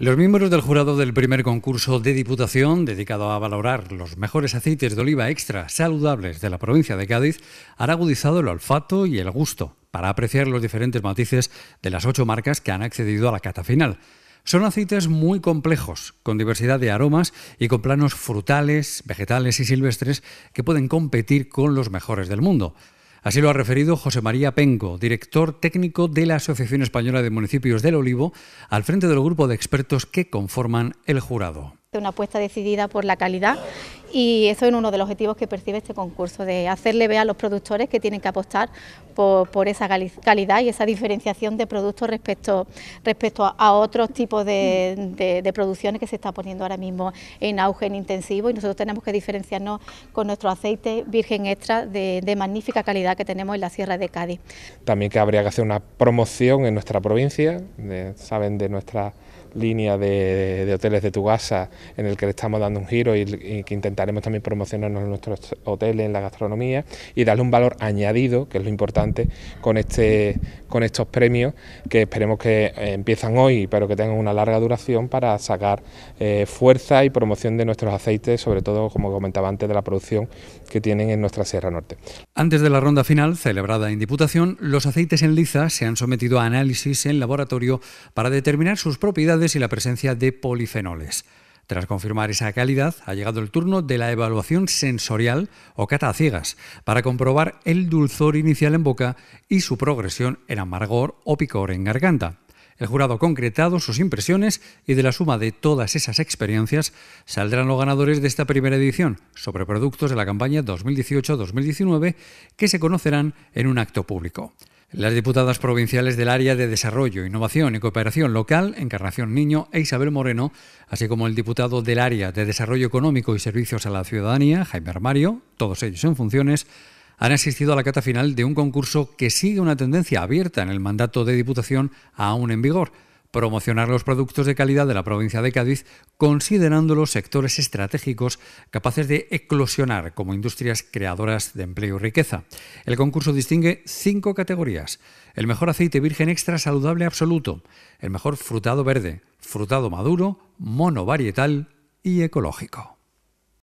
Los miembros del jurado del primer concurso de Diputación, dedicado a valorar los mejores aceites de oliva extra saludables de la provincia de Cádiz, han agudizado el olfato y el gusto para apreciar los diferentes matices de las ocho marcas que han accedido a la cata final. Son aceites muy complejos, con diversidad de aromas y con planos frutales, vegetales y silvestres que pueden competir con los mejores del mundo. Así lo ha referido José María Pengo, director técnico de la Asociación Española de Municipios del Olivo, al frente del grupo de expertos que conforman el jurado. Una apuesta decidida por la calidad y eso es uno de los objetivos que percibe este concurso, de hacerle ver a los productores que tienen que apostar por, esa calidad y esa diferenciación de productos respecto, respecto a, otros tipos de, producciones que se está poniendo ahora mismo en auge, en intensivo, y nosotros tenemos que diferenciarnos con nuestro aceite virgen extra de, magnífica calidad que tenemos en la Sierra de Cádiz. También que habría que hacer una promoción en nuestra provincia, saben de nuestra línea de, hoteles de Tugasa en el que le estamos dando un giro y, y que intentaremos también promocionarnos en nuestros hoteles, en la gastronomía y darle un valor añadido, que es lo importante con, este, con estos premios que esperemos que eh, empiezan hoy, pero que tengan una larga duración para sacar eh, fuerza y promoción de nuestros aceites, sobre todo, como comentaba antes, de la producción que tienen en nuestra Sierra Norte. Antes de la ronda final, celebrada en Diputación, los aceites en liza se han sometido a análisis en laboratorio para determinar sus propiedades y la presencia de polifenoles. Tras confirmar esa calidad, ha llegado el turno de la evaluación sensorial o cata ciegas, para comprobar el dulzor inicial en boca y su progresión en amargor o picor en garganta. El jurado ha concretado sus impresiones y de la suma de todas esas experiencias saldrán los ganadores de esta primera edición sobre productos de la campaña 2018-2019 que se conocerán en un acto público. Las diputadas provinciales del área de Desarrollo, Innovación y Cooperación Local, Encarnación Niño e Isabel Moreno, así como el diputado del área de Desarrollo Económico y Servicios a la Ciudadanía, Jaime Armario, todos ellos en funciones, han asistido a la cata final de un concurso que sigue una tendencia abierta en el mandato de diputación aún en vigor promocionar los productos de calidad de la provincia de Cádiz, considerándolos sectores estratégicos capaces de eclosionar como industrias creadoras de empleo y riqueza. El concurso distingue cinco categorías. El mejor aceite virgen extra saludable absoluto, el mejor frutado verde, frutado maduro, monovarietal y ecológico.